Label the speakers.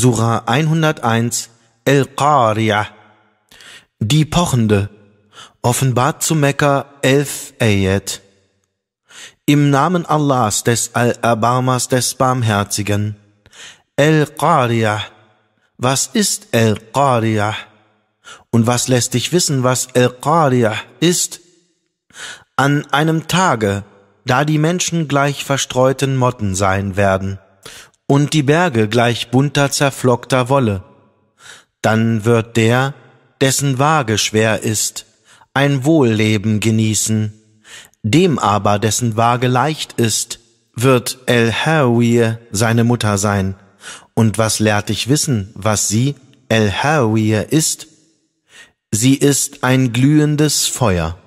Speaker 1: Surah 101, El-Qari'ah, die Pochende, offenbart zu Mekka 11 Ayat. Im Namen Allahs des Al-Abamas des Barmherzigen, El-Qari'ah, was ist El-Qari'ah? Und was lässt dich wissen, was El-Qari'ah ist? An einem Tage, da die Menschen gleich verstreuten Motten sein werden – und die Berge gleich bunter zerflockter Wolle. Dann wird der, dessen Waage schwer ist, ein Wohlleben genießen. Dem aber, dessen Waage leicht ist, wird El Hawi seine Mutter sein. Und was lehrt dich wissen, was sie, El Hawi, ist? Sie ist ein glühendes Feuer.